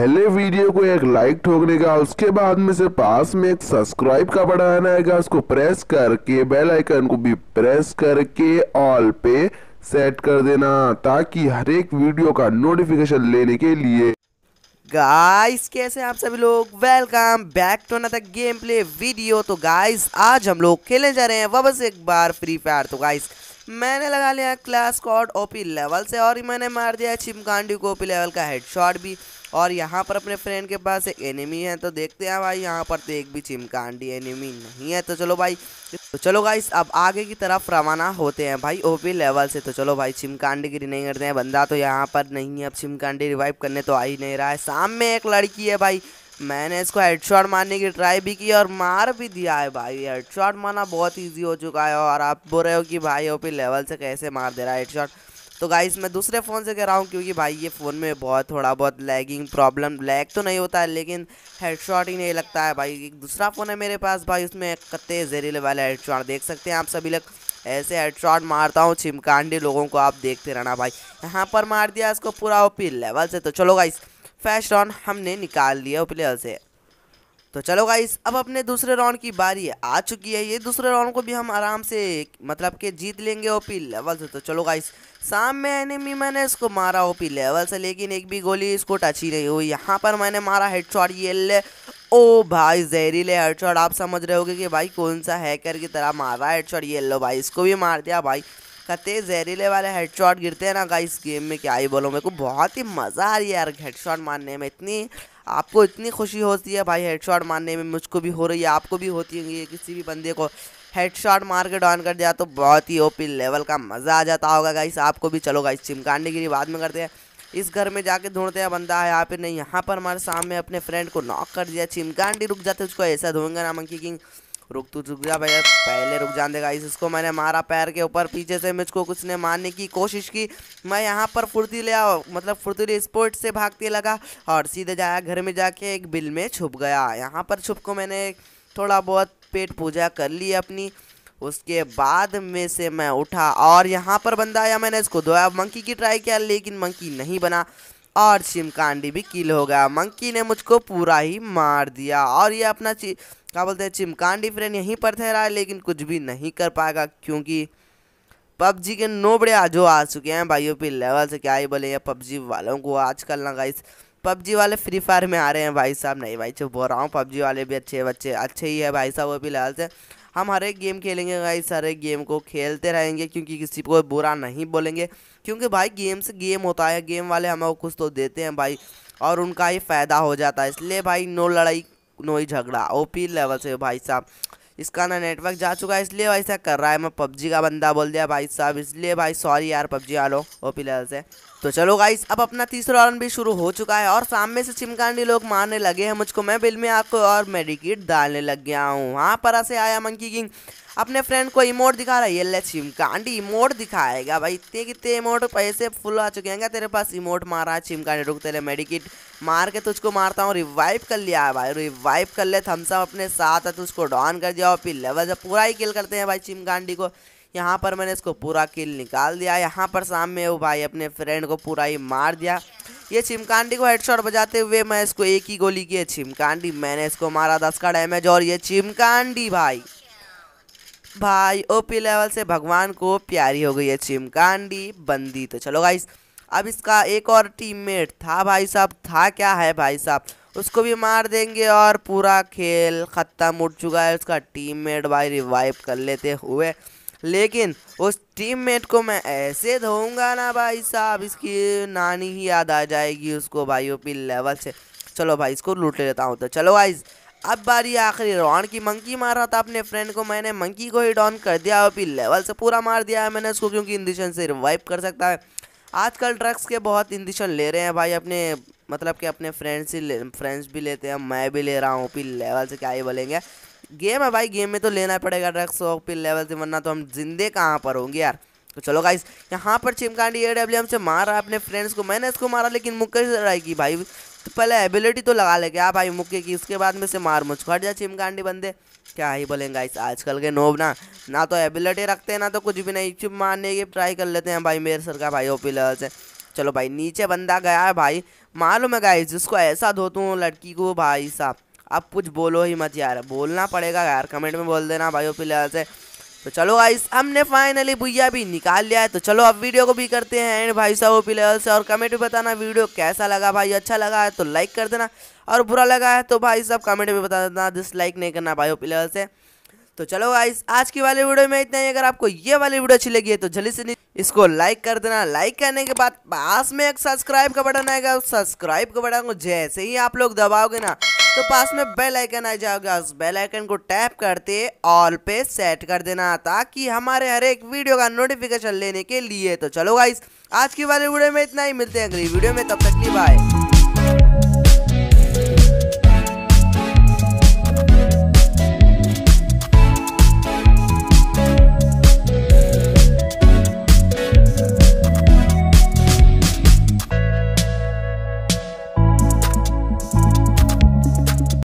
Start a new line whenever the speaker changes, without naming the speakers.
पहले वीडियो को एक लाइक ठोकने का उसके बाद में से पास में एक सब्सक्राइब का बटन आएगा उसको प्रेस करके बेल आइकन को भी प्रेस करके ऑल पे सेट कर देना ताकि हर एक वीडियो का नोटिफिकेशन लेने के लिए गाइस कैसे आप सभी लोग welcome back to another gameplay video तो गाइस आज हम लोग खेलने जा रहे हैं वापस एक बार फ्री फायर तो गाइस मैंने लगा लिया क्लास कॉड ओपी लेवल से और मैंने मार दिया चिमकांडी को ओपी लेवल का हेडशॉट भी और यहाँ पर अपने फ्रेंड के पास एक एनिमी है तो देखते हैं भाई यहाँ पर तो एक भी चिमकांडी एनिमी नहीं है तो चलो भाई तो चलो भाई अब आगे की तरफ रवाना होते हैं भाई ओपी लेवल से तो चलो भाई चिमकांडी की नहीं करते हैं बंदा तो यहाँ पर नहीं है अब चिमकांडी रिवाइव करने तो आ ही नहीं रहा है सामने एक लड़की है भाई मैंने इसको हेडशॉट मारने की ट्राई भी की और मार भी दिया है भाई हेडशॉट मारना बहुत ईजी हो चुका है और आप बोल रहे हो कि भाई पी लेवल से कैसे मार दे रहा है हेडशॉट तो गाइस मैं दूसरे फ़ोन से कह रहा हूँ क्योंकि भाई ये फ़ोन में बहुत थोड़ा बहुत लैगिंग प्रॉब्लम लैग तो नहीं होता है लेकिन हेडशॉट ही नहीं लगता है भाई एक दूसरा फ़ोन है मेरे पास भाई उसमें कत्ते जहरीले वाला हेडशॉट देख सकते हैं आप सभी लोग ऐसे हेडशॉट मारता हूँ छिमकांडी लोगों को आप देखते रहना भाई यहाँ पर मार दिया इसको पूरा ओपी लेवल से तो चलो गाइस फर्स्ट राउंड हमने निकाल लिया प्लेयर से तो चलो गाइस अब अपने दूसरे राउंड की बारी आ चुकी है ये दूसरे राउंड को भी हम आराम से मतलब के जीत लेंगे ओपी लेवल से तो चलो गाइस शाम में एनिमी मैंने इसको मारा ओपी लेवल से लेकिन एक भी गोली इसको टच ही नहीं हुई यहाँ पर मैंने मारा हेडशॉट ये ले ओ भाई जहरीले हेडशॉट आप समझ रहे हो कि भाई कौन सा हैकर की तरह मारा हेडशॉट ये लो भाई इसको भी मार दिया भाई कते जहरीले वाले हेडशॉट गिरते हैं ना गाई इस गेम में क्या ही बोलो मेरे को बहुत ही मज़ा आ रही है यार हेडशॉट मारने में इतनी आपको इतनी खुशी होती है भाई हेडशॉट मारने में मुझको भी हो रही है आपको भी होती है किसी भी बंदे को हेडशॉट मार के डॉन कर दिया तो बहुत ही ओपी लेवल का मज़ा आ जाता होगा गाइस आपको भी चलो गाइस चिमकांडी गिरी बाद में करते हैं इस घर में जाके ढूंढते हैं बंदा है यहाँ पे नहीं यहाँ पर हमारे सामने अपने फ्रेंड को नॉक कर दिया चिमकांडी रुक जाते उसको ऐसा धोएंगे ना मंकी किंग रुक तू रुक जा भैया पहले रुक जान देगा इस इसको मैंने मारा पैर के ऊपर पीछे से मुझको कुछ ने मारने की कोशिश की मैं यहाँ पर फुर्ती आओ मतलब फुर्तीले स्पोर्ट से भागते लगा और सीधे जाया घर में जाके एक बिल में छुप गया यहाँ पर छुप को मैंने थोड़ा बहुत पेट पूजा कर ली अपनी उसके बाद में से मैं उठा और यहाँ पर बंदा आया मैंने इसको धोया मंकी की ट्राई किया लेकिन मंकी नहीं बना और चिमकांडी भी किल हो गया मंकी ने मुझको पूरा ही मार दिया और ये अपना ची क्या बोलते हैं चिमकांडी फ्रेंड यहीं पर ठहरा है लेकिन कुछ भी नहीं कर पाएगा क्योंकि पबजी के नोबड़े आजो आ चुके हैं भाइयों पे लेवल से क्या ही बोले पबजी वालों को आजकल ना गाइस पबजी वाले फ्री फायर में आ रहे हैं भाई साहब नहीं भाई चो बोल रहा हूँ पबजी वाले भी अच्छे बच्चे अच्छे ही है भाई साहब वो भी लेवल से हम हर एक गेम खेलेंगे गाइस हर एक गेम को खेलते रहेंगे क्योंकि किसी को बुरा नहीं बोलेंगे क्योंकि भाई गेम से गेम होता है गेम वाले हमें कुछ तो देते हैं भाई और उनका ही फ़ायदा हो जाता है इसलिए भाई नो लड़ाई नो ही झगड़ा ओपी लेवल से भाई साहब इसका ना नेटवर्क जा चुका है इसलिए ऐसा कर रहा है मैं पबजी का बंदा बोल दिया भाई साहब इसलिए भाई सॉरी यार पबजी आ लो ओ प्लेयर से तो चलो गाइस अब अपना तीसरा राउंड भी शुरू हो चुका है और सामने से चिमकांडी लोग मारने लगे हैं मुझको मैं बिल में आपको और मेडिकेट डालने लग गया हूँ हाँ पर से आया मंकी किंग अपने फ्रेंड को इमोट दिखा रहा है ये ले चिमकांडी इमोट दिखाएगा भाई इतने कितने इमोट पैसे फुल आ चुके हैं तेरे पास इमोट मारा है चिमकांडी रुक तेरे मेडिकिट मार के तुझको मारता हूँ रिवाइव कर लिया है भाई रिवाइव कर ले थम्सअप अपने साथ है तुझको डॉन कर दिया और फिर लेवल जब पूरा ही किल करते हैं भाई चिमकांडी को यहाँ पर मैंने इसको पूरा किल निकाल दिया यहाँ पर सामने वो भाई अपने फ्रेंड को पूरा ही मार दिया ये चिमकांडी को हेडशॉट बजाते हुए मैं इसको एक ही गोली की चिमकांडी मैंने इसको मारा दस का डैमेज और ये चिमकांडी भाई भाई ओपी लेवल से भगवान को प्यारी हो गई है चिमकांडी बंदी तो चलो गाइस अब इसका एक और टीममेट था भाई साहब था क्या है भाई साहब उसको भी मार देंगे और पूरा खेल ख़त्म उठ चुका है उसका टीममेट भाई रिवाइव कर लेते हुए लेकिन उस टीममेट को मैं ऐसे धोऊंगा ना भाई साहब इसकी नानी ही याद आ जाएगी उसको भाई ओपी लेवल से चलो भाई इसको लूट लेता हूँ तो चलो गाइज़ अब बारी आखिरी रोहन की मंकी मार रहा था अपने फ्रेंड को मैंने मंकी को ही डॉन कर दिया अभी लेवल से पूरा मार दिया है मैंने उसको क्योंकि इंदिशन से रिवाइव कर सकता है आजकल ड्रग्स के बहुत इंदिशन ले रहे हैं भाई अपने मतलब कि अपने फ्रेंड्स ही फ्रेंड्स भी लेते हैं मैं भी ले रहा हूँ फिर लेवल से क्या ही बोलेंगे गेम है भाई गेम में तो लेना पड़ेगा ड्रग्स हो फिर लेवल से वरना तो हम जिंदे कहाँ पर होंगे यार तो चलो गाइस यहाँ पर चिमकांडी ए डब्ल्यू हमसे मारा अपने फ्रेंड्स को मैंने इसको मारा लेकिन मुकेश लड़ाई की भाई तो पहले एबिलिटी तो लगा लेके आप भाई मुक्के की उसके बाद में से मार मुझ हट जा चिमकांडी बंदे क्या ही बोलेंगे गाइस आजकल के नोब ना ना तो एबिलिटी रखते हैं ना तो कुछ भी नहीं चुप मारने की ट्राई कर लेते हैं भाई मेरे सर का भाई ओपी लेवल से चलो भाई नीचे बंदा गया है भाई मालूम है गाइस जिसको ऐसा धो तू लड़की को भाई साहब अब कुछ बोलो ही मत यार बोलना पड़ेगा यार कमेंट में बोल देना भाई ओपी लेवल से तो चलो गाइस हमने फाइनली भुया भी निकाल लिया है तो चलो अब वीडियो को भी करते हैं एंड भाई साहब ओपी लेवल से और कमेंट भी बताना वीडियो कैसा लगा भाई अच्छा लगा है तो लाइक कर देना और बुरा लगा है तो भाई साहब कमेंट भी बता देना डिसलाइक नहीं करना भाई ओपी लेवल से तो चलो गाइस आज की वाली वीडियो में इतना ही अगर आपको ये वाली वीडियो अच्छी लगी है तो जल्दी से इसको लाइक कर देना लाइक करने के बाद पास में एक सब्सक्राइब का बटन आएगा उस सब्सक्राइब का बटन को जैसे ही आप लोग दबाओगे ना तो पास में बेल आइकन आ जाओगे उस बेल आइकन को टैप करते ऑल पे सेट कर देना ताकि हमारे हर एक वीडियो का नोटिफिकेशन लेने के लिए तो चलो गाइस आज की वाली वीडियो में इतना ही मिलते हैं अगली वीडियो में तब तक की बाय